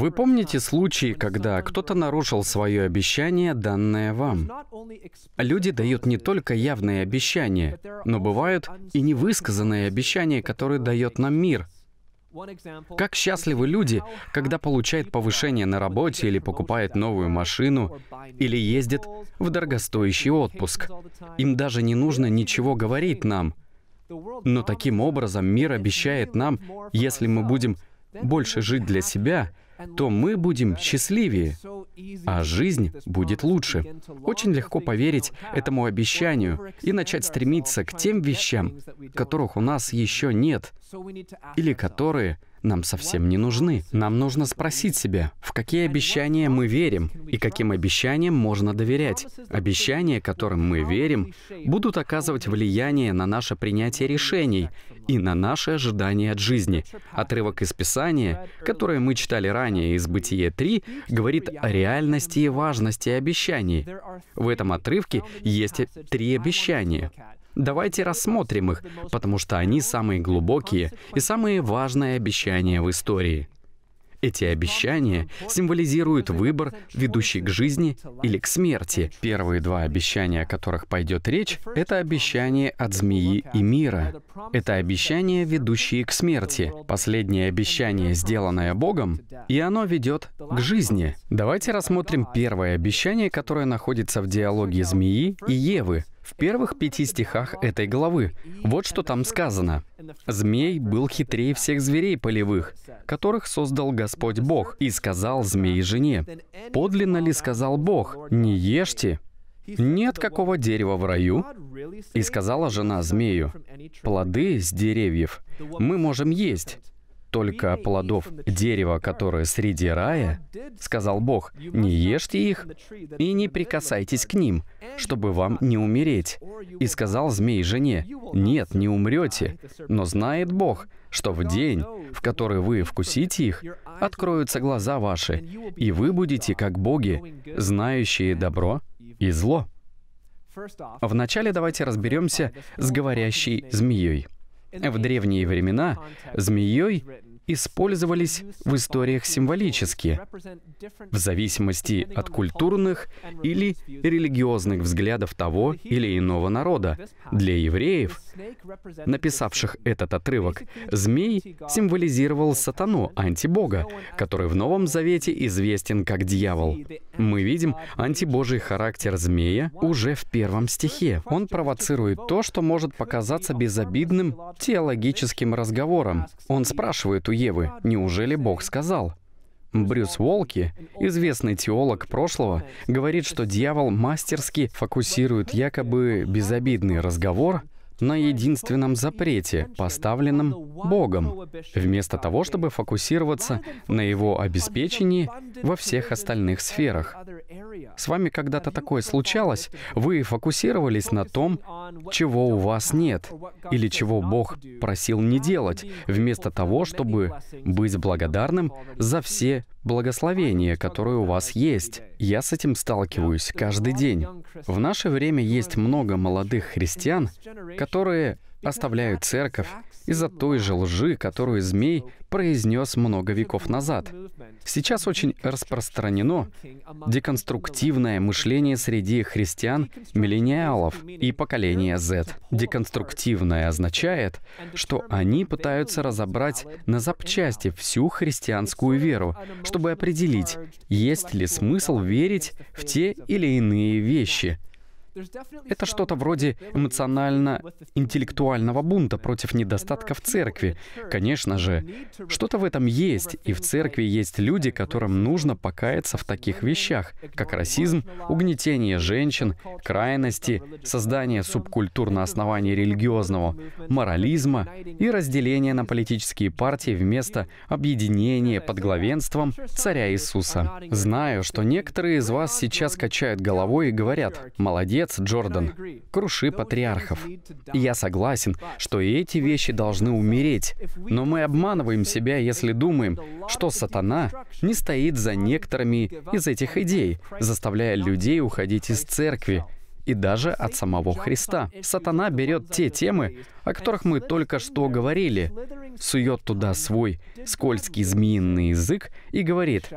Вы помните случаи, когда кто-то нарушил свое обещание, данное вам? Люди дают не только явные обещания, но бывают и невысказанные обещания, которые дает нам мир. Как счастливы люди, когда получают повышение на работе или покупают новую машину, или ездят в дорогостоящий отпуск. Им даже не нужно ничего говорить нам. Но таким образом мир обещает нам, если мы будем больше жить для себя, то мы будем счастливее, а жизнь будет лучше. Очень легко поверить этому обещанию и начать стремиться к тем вещам, которых у нас еще нет, или которые нам совсем не нужны. Нам нужно спросить себя, в какие обещания мы верим и каким обещаниям можно доверять. Обещания, которым мы верим, будут оказывать влияние на наше принятие решений и на наши ожидания от жизни. Отрывок из Писания, который мы читали ранее из Бытие 3, говорит о реальности и важности обещаний. В этом отрывке есть три обещания. Давайте рассмотрим их, потому что они самые глубокие и самые важные обещания в истории. Эти обещания символизируют выбор, ведущий к жизни или к смерти. Первые два обещания, о которых пойдет речь, это обещание от змеи и мира. Это обещания, ведущие к смерти. Последнее обещание, сделанное Богом, и оно ведет к жизни. Давайте рассмотрим первое обещание, которое находится в диалоге змеи и Евы в первых пяти стихах этой главы. Вот что там сказано. Змей был хитрее всех зверей полевых, которых создал Господь Бог, и сказал змей жене, «Подлинно ли сказал Бог, не ешьте, нет какого дерева в раю?» И сказала жена змею, «Плоды с деревьев мы можем есть, только плодов дерева, которое среди рая, сказал Бог, не ешьте их и не прикасайтесь к ним, чтобы вам не умереть. И сказал змей жене, нет, не умрете, но знает Бог, что в день, в который вы вкусите их, откроются глаза ваши, и вы будете как боги, знающие добро и зло. Вначале давайте разберемся с говорящей змеей. В древние времена змеей использовались в историях символически, в зависимости от культурных или религиозных взглядов того или иного народа. Для евреев, написавших этот отрывок, змей символизировал сатану, антибога, который в Новом Завете известен как дьявол. Мы видим антибожий характер змея уже в первом стихе. Он провоцирует то, что может показаться безобидным теологическим разговором. Он спрашивает у Евы. Неужели Бог сказал? Брюс Волки, известный теолог прошлого, говорит, что дьявол мастерски фокусирует якобы безобидный разговор на единственном запрете, поставленном Богом, вместо того, чтобы фокусироваться на его обеспечении во всех остальных сферах. С вами когда-то такое случалось? Вы фокусировались на том, чего у вас нет, или чего Бог просил не делать, вместо того, чтобы быть благодарным за все благословение, которое у вас есть. Я с этим сталкиваюсь каждый день. В наше время есть много молодых христиан, которые оставляют церковь из-за той же лжи, которую змей произнес много веков назад. Сейчас очень распространено деконструктивное мышление среди христиан, миллениалов и поколения Z. Деконструктивное означает, что они пытаются разобрать на запчасти всю христианскую веру, чтобы определить, есть ли смысл верить в те или иные вещи – это что-то вроде эмоционально-интеллектуального бунта против недостатков церкви. Конечно же, что-то в этом есть, и в церкви есть люди, которым нужно покаяться в таких вещах, как расизм, угнетение женщин, крайности, создание субкультур на основании религиозного морализма и разделение на политические партии вместо объединения под главенством царя Иисуса. Знаю, что некоторые из вас сейчас качают головой и говорят, молодец, Молодец, Джордан. Круши патриархов. я согласен, что эти вещи должны умереть. Но мы обманываем себя, если думаем, что сатана не стоит за некоторыми из этих идей, заставляя людей уходить из церкви, и даже от самого Христа. Сатана берет те темы, о которых мы только что говорили, сует туда свой скользкий змеиный язык и говорит,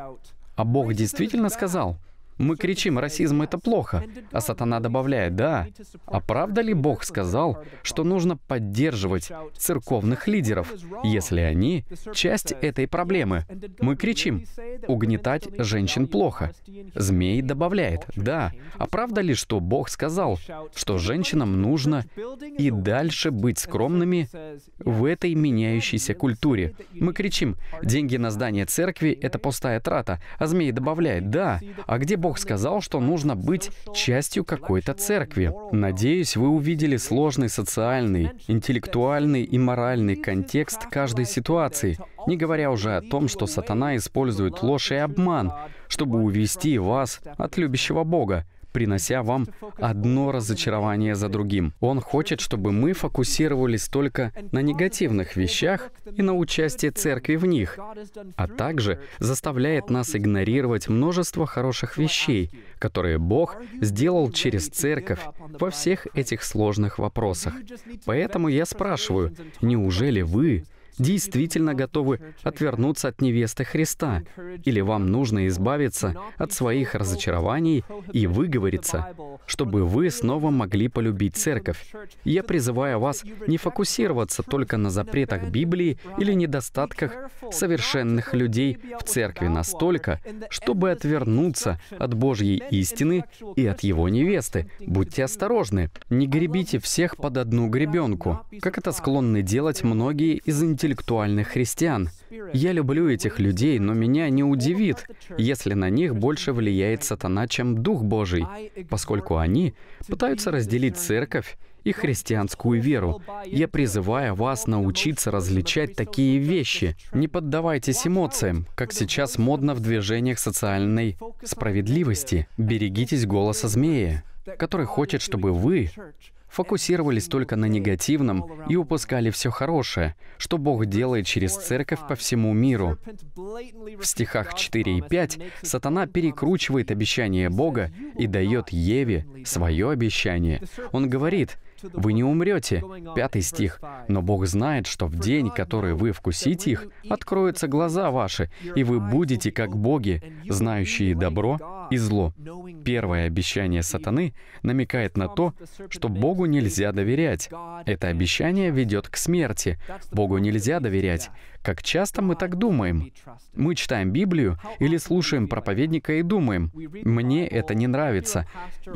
«А Бог действительно сказал?» Мы кричим, расизм — это плохо. А сатана добавляет, да. А правда ли Бог сказал, что нужно поддерживать церковных лидеров, если они — часть этой проблемы? Мы кричим, угнетать женщин плохо. Змей добавляет, да. А правда ли, что Бог сказал, что женщинам нужно и дальше быть скромными в этой меняющейся культуре? Мы кричим, деньги на здание церкви — это пустая трата. А змей добавляет, да. А где Бог Бог сказал, что нужно быть частью какой-то церкви. Надеюсь, вы увидели сложный социальный, интеллектуальный и моральный контекст каждой ситуации, не говоря уже о том, что сатана использует ложь и обман, чтобы увести вас от любящего Бога, принося вам одно разочарование за другим. Он хочет, чтобы мы фокусировались только на негативных вещах и на участии церкви в них, а также заставляет нас игнорировать множество хороших вещей, которые Бог сделал через церковь во всех этих сложных вопросах. Поэтому я спрашиваю, неужели вы действительно готовы отвернуться от невесты Христа, или вам нужно избавиться от своих разочарований и выговориться, чтобы вы снова могли полюбить церковь. Я призываю вас не фокусироваться только на запретах Библии или недостатках совершенных людей в церкви настолько, чтобы отвернуться от Божьей истины и от его невесты. Будьте осторожны, не гребите всех под одну гребенку, как это склонны делать многие из интеллектуалов интеллектуальных христиан. Я люблю этих людей, но меня не удивит, если на них больше влияет сатана, чем Дух Божий, поскольку они пытаются разделить церковь и христианскую веру. Я призываю вас научиться различать такие вещи. Не поддавайтесь эмоциям, как сейчас модно в движениях социальной справедливости. Берегитесь голоса змея который хочет, чтобы вы фокусировались только на негативном и упускали все хорошее, что Бог делает через церковь по всему миру. В стихах 4 и 5 сатана перекручивает обещание Бога и дает Еве свое обещание. Он говорит, вы не умрете. Пятый стих. Но Бог знает, что в день, который вы вкусите их, откроются глаза ваши, и вы будете как боги, знающие добро и зло. Первое обещание сатаны намекает на то, что Богу нельзя доверять. Это обещание ведет к смерти. Богу нельзя доверять. Как часто мы так думаем? Мы читаем Библию или слушаем проповедника и думаем, «Мне это не нравится.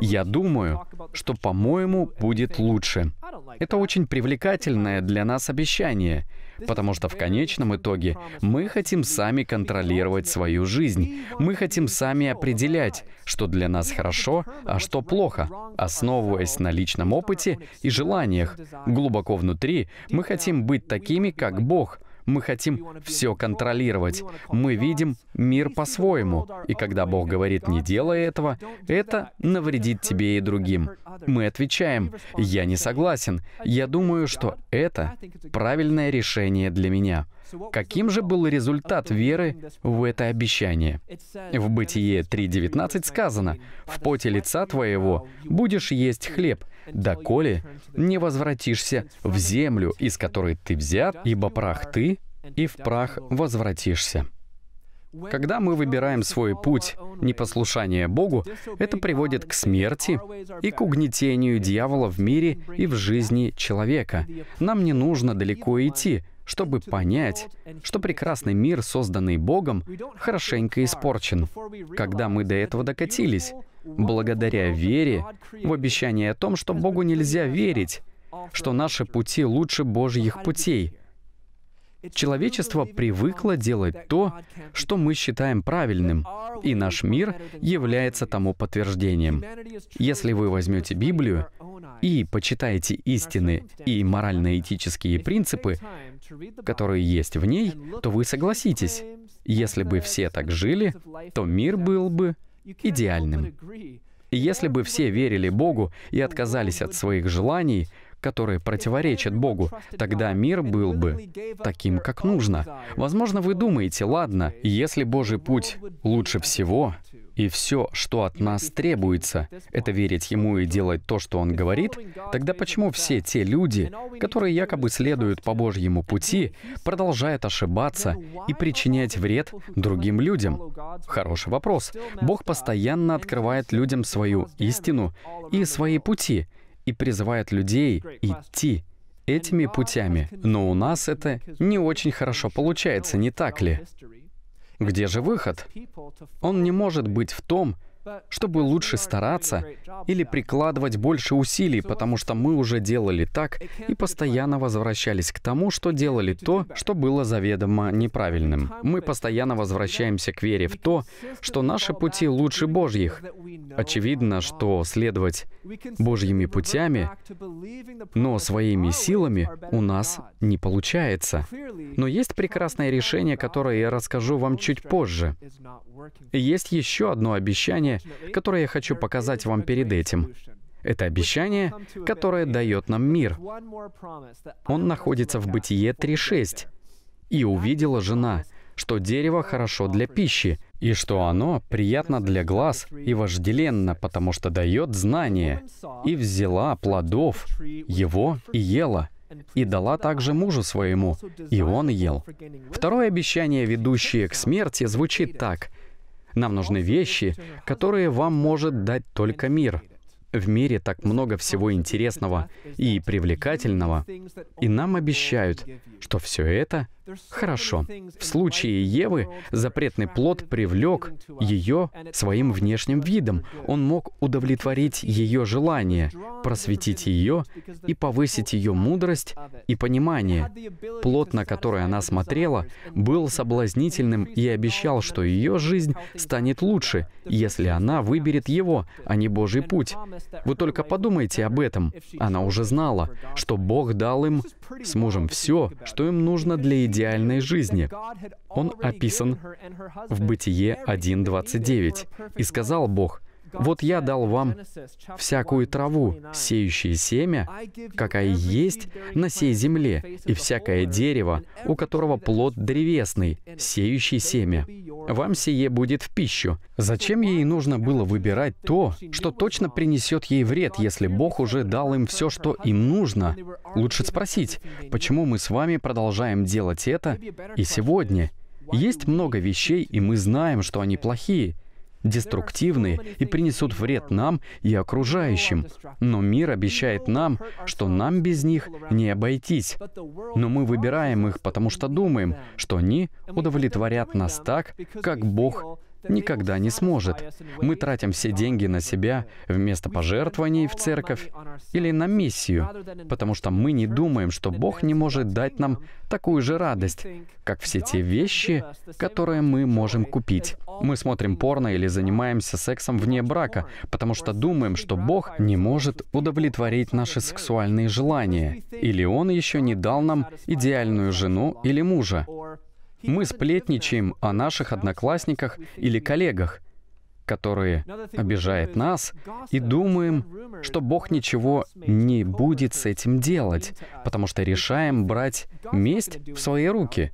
Я думаю, что, по-моему, будет лучше». Это очень привлекательное для нас обещание, потому что в конечном итоге мы хотим сами контролировать свою жизнь. Мы хотим сами определять, что для нас хорошо, а что плохо, основываясь на личном опыте и желаниях. Глубоко внутри мы хотим быть такими, как Бог — мы хотим все контролировать. Мы видим мир по-своему. И когда Бог говорит «не делай этого», это навредит тебе и другим. Мы отвечаем «я не согласен. Я думаю, что это правильное решение для меня». Каким же был результат веры в это обещание? В Бытие 3.19 сказано «В поте лица твоего будешь есть хлеб, доколе не возвратишься в землю, из которой ты взят, ибо прах ты, и в прах возвратишься. Когда мы выбираем свой путь непослушания Богу, это приводит к смерти и к угнетению дьявола в мире и в жизни человека. Нам не нужно далеко идти, чтобы понять, что прекрасный мир, созданный Богом, хорошенько испорчен, когда мы до этого докатились, благодаря вере в обещание о том, что Богу нельзя верить, что наши пути лучше Божьих путей. Человечество привыкло делать то, что мы считаем правильным, и наш мир является тому подтверждением. Если вы возьмете Библию и почитаете истины и морально-этические принципы, которые есть в ней, то вы согласитесь, если бы все так жили, то мир был бы идеальным. если бы все верили Богу и отказались от своих желаний, которые противоречат Богу, тогда мир был бы таким, как нужно. Возможно, вы думаете, ладно, если Божий путь лучше всего, и все, что от нас требуется, это верить Ему и делать то, что Он говорит, тогда почему все те люди, которые якобы следуют по Божьему пути, продолжают ошибаться и причинять вред другим людям? Хороший вопрос. Бог постоянно открывает людям свою истину и свои пути, и призывает людей идти этими путями. Но у нас это не очень хорошо получается, не так ли? Где же выход? Он не может быть в том, чтобы лучше стараться или прикладывать больше усилий, потому что мы уже делали так и постоянно возвращались к тому, что делали то, что было заведомо неправильным. Мы постоянно возвращаемся к вере в то, что наши пути лучше Божьих. Очевидно, что следовать Божьими путями, но своими силами у нас не получается. Но есть прекрасное решение, которое я расскажу вам чуть позже. Есть еще одно обещание, которое я хочу показать вам перед этим. Это обещание, которое дает нам мир. Он находится в Бытие 3.6. «И увидела жена, что дерево хорошо для пищи, и что оно приятно для глаз и вожделенно, потому что дает знание, и взяла плодов его и ела» и дала также мужу своему, и он ел. Второе обещание, ведущее к смерти, звучит так. Нам нужны вещи, которые вам может дать только мир. В мире так много всего интересного и привлекательного, и нам обещают, что все это — Хорошо. В случае Евы запретный плод привлек ее своим внешним видом. Он мог удовлетворить ее желание, просветить ее и повысить ее мудрость и понимание. Плод, на который она смотрела, был соблазнительным и обещал, что ее жизнь станет лучше, если она выберет его, а не Божий путь. Вы только подумайте об этом. Она уже знала, что Бог дал им с мужем все, что им нужно для идеи идеальной жизни. Он описан в Бытие 1.29. «И сказал Бог, «Вот я дал вам всякую траву, сеющие семя, какая есть на сей земле, и всякое дерево, у которого плод древесный, сеющий семя. Вам сие будет в пищу». Зачем ей нужно было выбирать то, что точно принесет ей вред, если Бог уже дал им все, что им нужно? Лучше спросить, почему мы с вами продолжаем делать это и сегодня? Есть много вещей, и мы знаем, что они плохие — деструктивны и принесут вред нам и окружающим. Но мир обещает нам, что нам без них не обойтись. Но мы выбираем их, потому что думаем, что они удовлетворят нас так, как Бог никогда не сможет. Мы тратим все деньги на себя вместо пожертвований в церковь или на миссию, потому что мы не думаем, что Бог не может дать нам такую же радость, как все те вещи, которые мы можем купить. Мы смотрим порно или занимаемся сексом вне брака, потому что думаем, что Бог не может удовлетворить наши сексуальные желания, или Он еще не дал нам идеальную жену или мужа. Мы сплетничаем о наших одноклассниках или коллегах, которые обижают нас, и думаем, что Бог ничего не будет с этим делать, потому что решаем брать месть в свои руки.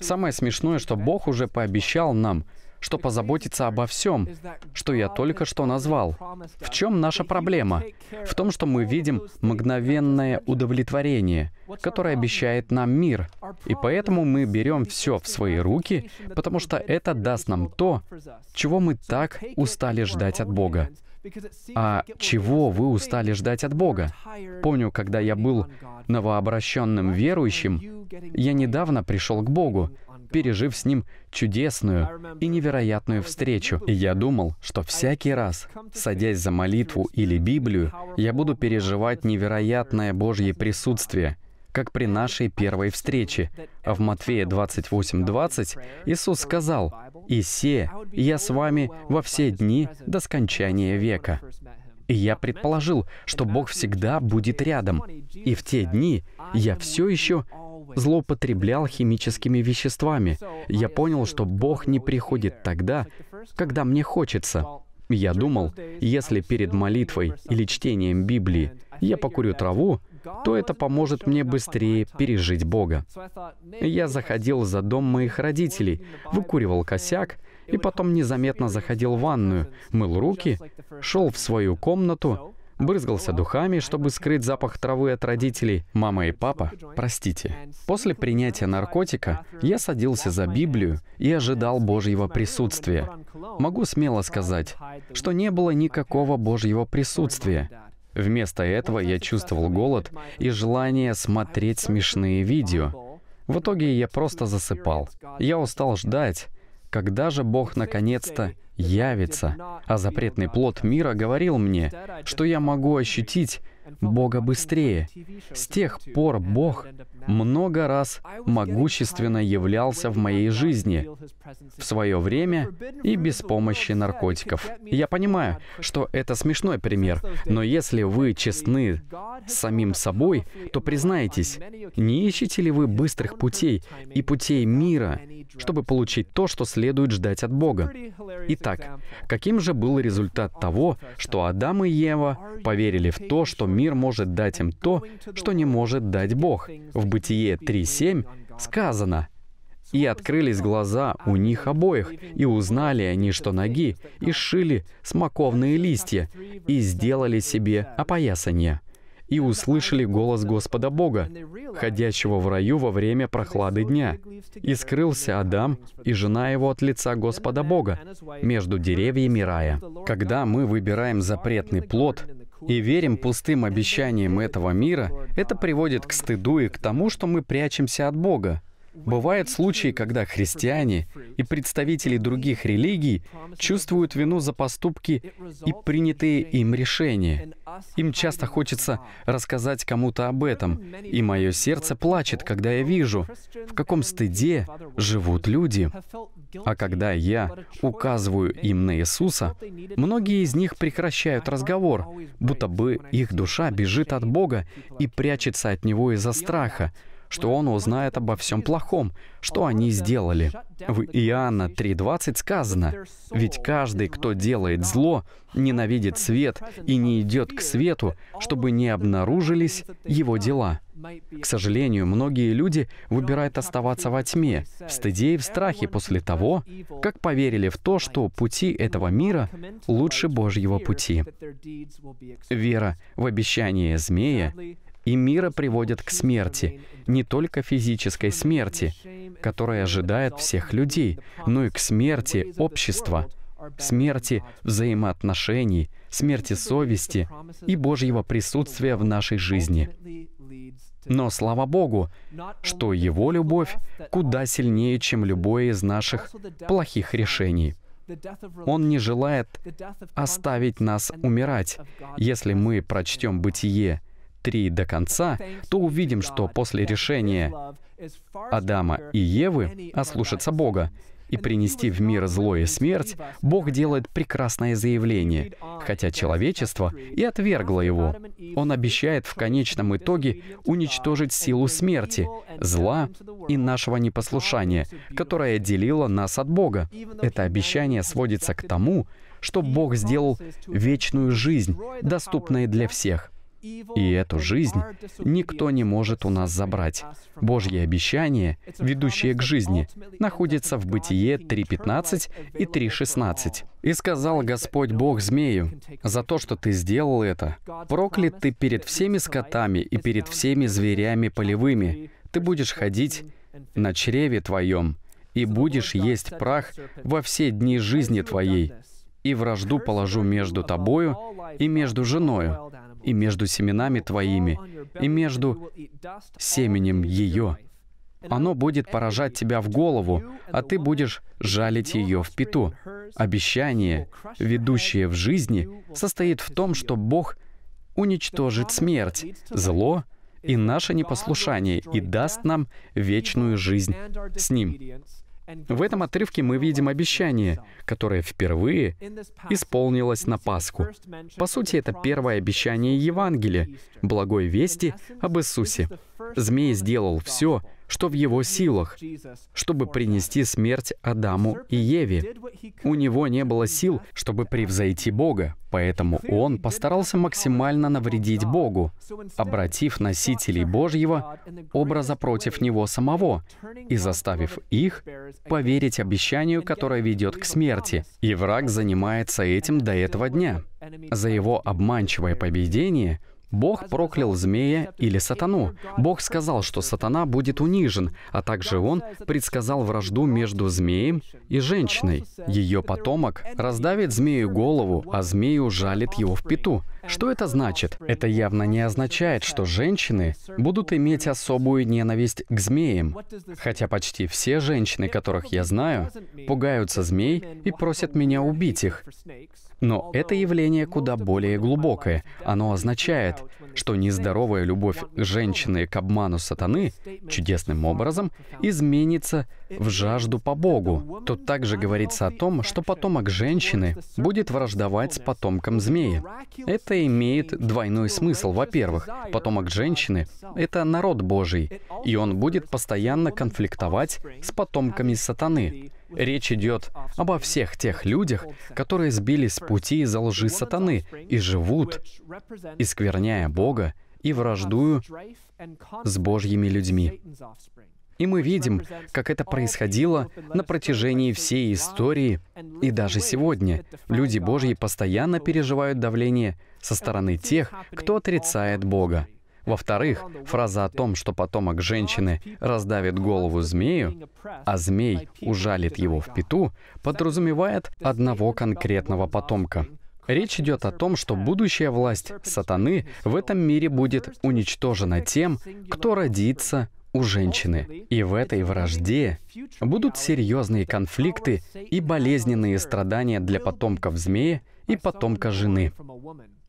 Самое смешное, что Бог уже пообещал нам — что позаботится обо всем, что я только что назвал. В чем наша проблема? В том, что мы видим мгновенное удовлетворение, которое обещает нам мир. И поэтому мы берем все в свои руки, потому что это даст нам то, чего мы так устали ждать от Бога. А чего вы устали ждать от Бога? Помню, когда я был новообращенным верующим, я недавно пришел к Богу, пережив с Ним чудесную и невероятную встречу. И я думал, что всякий раз, садясь за молитву или Библию, я буду переживать невероятное Божье присутствие, как при нашей первой встрече. А в Матфея 28:20 Иисус сказал, и се, я с вами во все дни до скончания века». И я предположил, что Бог всегда будет рядом. И в те дни я все еще злоупотреблял химическими веществами. Я понял, что Бог не приходит тогда, когда мне хочется. Я думал, если перед молитвой или чтением Библии я покурю траву, то это поможет мне быстрее пережить Бога. Я заходил за дом моих родителей, выкуривал косяк, и потом незаметно заходил в ванную, мыл руки, шел в свою комнату, брызгался духами, чтобы скрыть запах травы от родителей, мама и папа, простите. После принятия наркотика я садился за Библию и ожидал Божьего присутствия. Могу смело сказать, что не было никакого Божьего присутствия. Вместо этого я чувствовал голод и желание смотреть смешные видео. В итоге я просто засыпал. Я устал ждать, когда же Бог наконец-то явится. А запретный плод мира говорил мне, что я могу ощутить Бога быстрее. С тех пор Бог много раз могущественно являлся в моей жизни в свое время и без помощи наркотиков. Я понимаю, что это смешной пример, но если вы честны с самим собой, то признайтесь, не ищете ли вы быстрых путей и путей мира, чтобы получить то, что следует ждать от Бога? Итак, каким же был результат того, что Адам и Ева поверили в то, что мир мир может дать им то, что не может дать Бог. В Бытие 3.7 сказано, «И открылись глаза у них обоих, и узнали они, что ноги, и сшили смоковные листья, и сделали себе опоясание» и услышали голос Господа Бога, ходящего в раю во время прохлады дня. И скрылся Адам и жена его от лица Господа Бога между деревьями рая. Когда мы выбираем запретный плод, и верим пустым обещаниям этого мира, это приводит к стыду и к тому, что мы прячемся от Бога, Бывают случаи, когда христиане и представители других религий чувствуют вину за поступки и принятые им решения. Им часто хочется рассказать кому-то об этом, и мое сердце плачет, когда я вижу, в каком стыде живут люди. А когда я указываю им на Иисуса, многие из них прекращают разговор, будто бы их душа бежит от Бога и прячется от Него из-за страха, что он узнает обо всем плохом, что они сделали. В Иоанна 3.20 сказано, «Ведь каждый, кто делает зло, ненавидит свет и не идет к свету, чтобы не обнаружились его дела». К сожалению, многие люди выбирают оставаться во тьме, в стыде и в страхе после того, как поверили в то, что пути этого мира лучше Божьего пути. Вера в обещание змея и мира приводят к смерти, не только физической смерти, которая ожидает всех людей, но и к смерти общества, смерти взаимоотношений, смерти совести и Божьего присутствия в нашей жизни. Но слава Богу, что Его любовь куда сильнее, чем любое из наших плохих решений. Он не желает оставить нас умирать, если мы прочтем Бытие 3 до конца, то увидим, что после решения Адама и Евы ослушаться Бога и принести в мир зло и смерть, Бог делает прекрасное заявление, хотя человечество и отвергло его. Он обещает в конечном итоге уничтожить силу смерти, зла и нашего непослушания, которое делило нас от Бога. Это обещание сводится к тому, что Бог сделал вечную жизнь, доступной для всех. И эту жизнь никто не может у нас забрать. Божьи обещания, ведущие к жизни, находятся в Бытие 3.15 и 3.16. «И сказал Господь Бог змею, за то, что ты сделал это, проклят ты перед всеми скотами и перед всеми зверями полевыми, ты будешь ходить на чреве твоем, и будешь есть прах во все дни жизни твоей, и вражду положу между тобою и между женою, и между семенами твоими, и между семенем ее. Оно будет поражать тебя в голову, а ты будешь жалить ее в пету. Обещание, ведущее в жизни, состоит в том, что Бог уничтожит смерть, зло и наше непослушание и даст нам вечную жизнь с Ним. В этом отрывке мы видим обещание, которое впервые исполнилось на Пасху. По сути, это первое обещание Евангелия, благой вести об Иисусе. Змей сделал все, что в его силах, чтобы принести смерть Адаму и Еве. У него не было сил, чтобы превзойти Бога, поэтому он постарался максимально навредить Богу, обратив носителей Божьего образа против него самого и заставив их поверить обещанию, которое ведет к смерти. И враг занимается этим до этого дня. За его обманчивое поведение — Бог проклял змея или сатану. Бог сказал, что сатана будет унижен, а также он предсказал вражду между змеем и женщиной. Ее потомок раздавит змею голову, а змею жалит его в пету. Что это значит? Это явно не означает, что женщины будут иметь особую ненависть к змеям. Хотя почти все женщины, которых я знаю, пугаются змей и просят меня убить их. Но это явление куда более глубокое. Оно означает, что нездоровая любовь женщины к обману сатаны чудесным образом изменится в жажду по Богу. Тут также говорится о том, что потомок женщины будет враждовать с потомком змеи. Это имеет двойной смысл. Во-первых, потомок женщины — это народ Божий, и он будет постоянно конфликтовать с потомками сатаны. Речь идет обо всех тех людях, которые сбились с пути из-за лжи сатаны и живут, искверняя Бога и враждую с Божьими людьми. И мы видим, как это происходило на протяжении всей истории и даже сегодня. Люди Божьи постоянно переживают давление со стороны тех, кто отрицает Бога. Во-вторых, фраза о том, что потомок женщины раздавит голову змею, а змей ужалит его в пету, подразумевает одного конкретного потомка. Речь идет о том, что будущая власть сатаны в этом мире будет уничтожена тем, кто родится у женщины. И в этой вражде будут серьезные конфликты и болезненные страдания для потомков змея и потомка жены.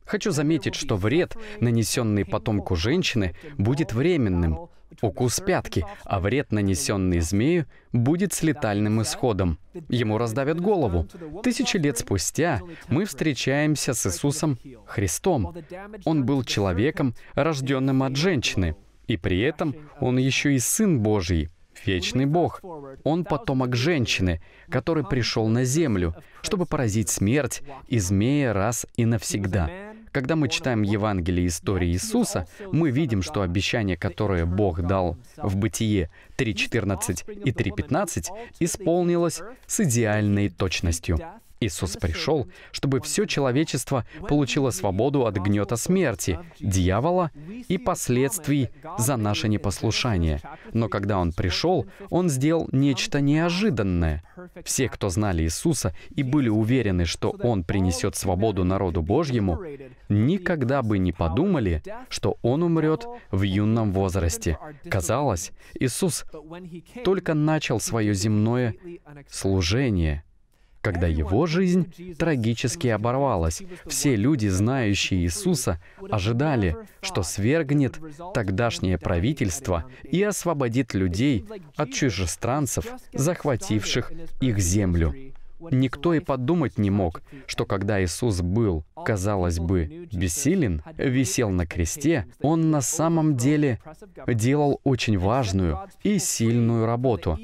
Хочу заметить, что вред, нанесенный потомку женщины, будет временным, укус пятки, а вред, нанесенный змею, будет с летальным исходом. Ему раздавят голову. Тысячи лет спустя мы встречаемся с Иисусом Христом. Он был человеком, рожденным от женщины. И при этом он еще и Сын Божий, вечный Бог. Он потомок женщины, который пришел на землю, чтобы поразить смерть и змея раз и навсегда. Когда мы читаем Евангелие истории Иисуса, мы видим, что обещание, которое Бог дал в Бытие 3.14 и 3.15, исполнилось с идеальной точностью. Иисус пришел, чтобы все человечество получило свободу от гнета смерти, дьявола и последствий за наше непослушание. Но когда Он пришел, Он сделал нечто неожиданное. Все, кто знали Иисуса и были уверены, что Он принесет свободу народу Божьему, никогда бы не подумали, что Он умрет в юном возрасте. Казалось, Иисус только начал свое земное служение — когда его жизнь трагически оборвалась. Все люди, знающие Иисуса, ожидали, что свергнет тогдашнее правительство и освободит людей от чужестранцев, захвативших их землю. Никто и подумать не мог, что когда Иисус был, казалось бы, бессилен, висел на кресте, Он на самом деле делал очень важную и сильную работу.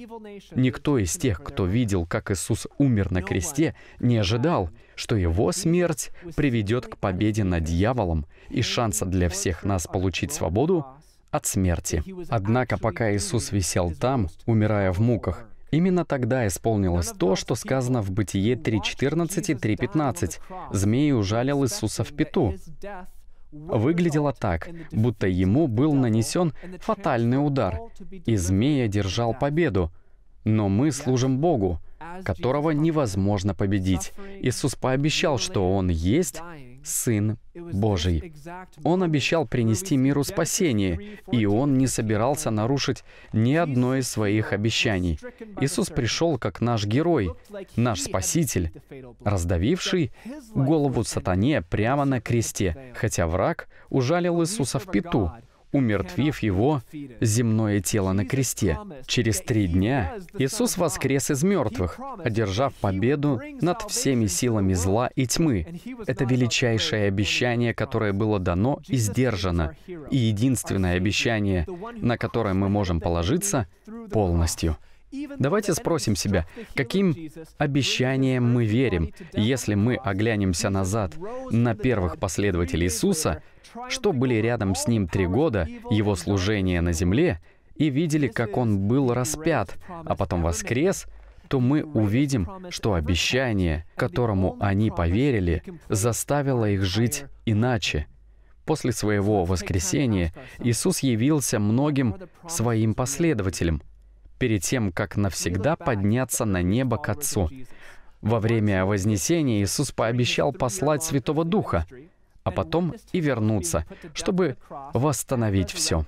Никто из тех, кто видел, как Иисус умер на кресте, не ожидал, что его смерть приведет к победе над дьяволом и шанса для всех нас получить свободу от смерти. Однако, пока Иисус висел там, умирая в муках, Именно тогда исполнилось то, что сказано в Бытие 3.14 и 3.15. «Змей ужалил Иисуса в пету». Выглядело так, будто ему был нанесен фатальный удар, и змея держал победу. Но мы служим Богу, которого невозможно победить. Иисус пообещал, что Он есть, Сын Божий. Он обещал принести миру спасение, и он не собирался нарушить ни одно из своих обещаний. Иисус пришел как наш герой, наш спаситель, раздавивший голову сатане прямо на кресте, хотя враг ужалил Иисуса в пету, умертвив его земное тело на кресте. Через три дня Иисус воскрес из мертвых, одержав победу над всеми силами зла и тьмы. Это величайшее обещание, которое было дано и сдержано, и единственное обещание, на которое мы можем положиться полностью. Давайте спросим себя, каким обещаниям мы верим, если мы оглянемся назад на первых последователей Иисуса, что были рядом с Ним три года, Его служения на земле, и видели, как Он был распят, а потом воскрес, то мы увидим, что обещание, которому они поверили, заставило их жить иначе. После своего воскресения Иисус явился многим своим последователям — перед тем, как навсегда подняться на небо к Отцу. Во время Вознесения Иисус пообещал послать Святого Духа, а потом и вернуться, чтобы восстановить все.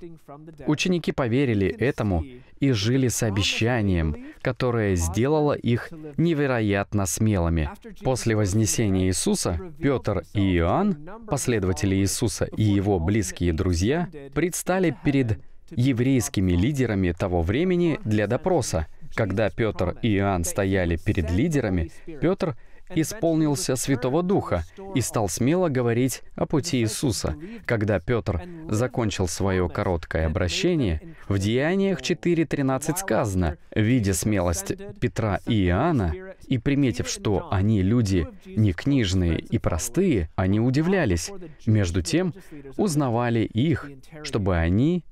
Ученики поверили этому и жили с обещанием, которое сделало их невероятно смелыми. После вознесения Иисуса Петр и Иоанн, последователи Иисуса и его близкие друзья, предстали перед еврейскими лидерами того времени для допроса. Когда Петр и Иоанн стояли перед лидерами, Петр исполнился Святого Духа и стал смело говорить о пути Иисуса. Когда Петр закончил свое короткое обращение, в Деяниях 4.13 сказано, «Видя смелость Петра и Иоанна и приметив, что они люди не книжные и простые, они удивлялись, между тем узнавали их, чтобы они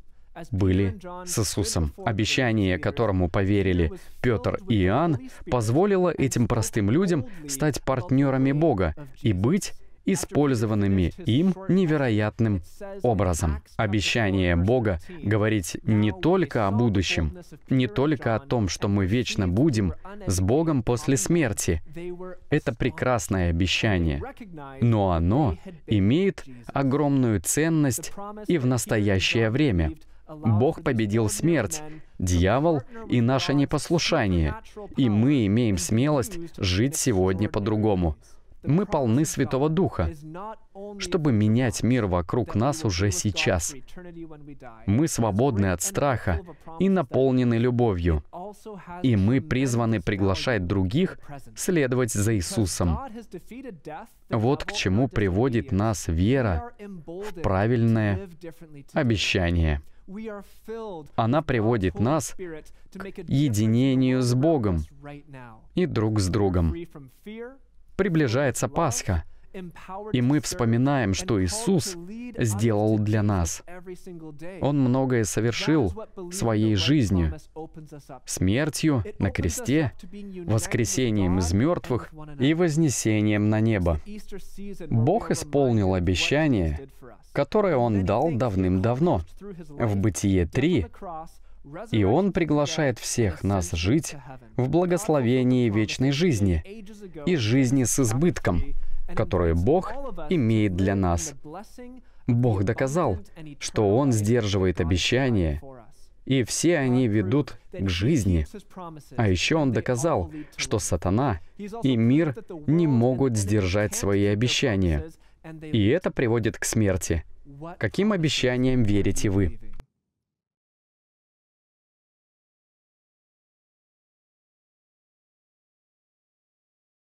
были с Иисусом. Обещание, которому поверили Петр и Иоанн, позволило этим простым людям стать партнерами Бога и быть использованными им невероятным образом. Обещание Бога говорить не только о будущем, не только о том, что мы вечно будем с Богом после смерти. Это прекрасное обещание, но оно имеет огромную ценность и в настоящее время. Бог победил смерть, дьявол и наше непослушание, и мы имеем смелость жить сегодня по-другому. Мы полны Святого Духа, чтобы менять мир вокруг нас уже сейчас. Мы свободны от страха и наполнены любовью. И мы призваны приглашать других следовать за Иисусом. Вот к чему приводит нас вера в правильное обещание. Она приводит нас к единению с Богом и друг с другом. Приближается Пасха, и мы вспоминаем, что Иисус сделал для нас. Он многое совершил своей жизнью, смертью на кресте, воскресением из мертвых и вознесением на небо. Бог исполнил обещание, которое Он дал давным-давно. В Бытие 3 и Он приглашает всех нас жить в благословении вечной жизни и жизни с избытком, которые Бог имеет для нас. Бог доказал, что Он сдерживает обещания, и все они ведут к жизни. А еще Он доказал, что сатана и мир не могут сдержать свои обещания, и это приводит к смерти. Каким обещаниям верите вы?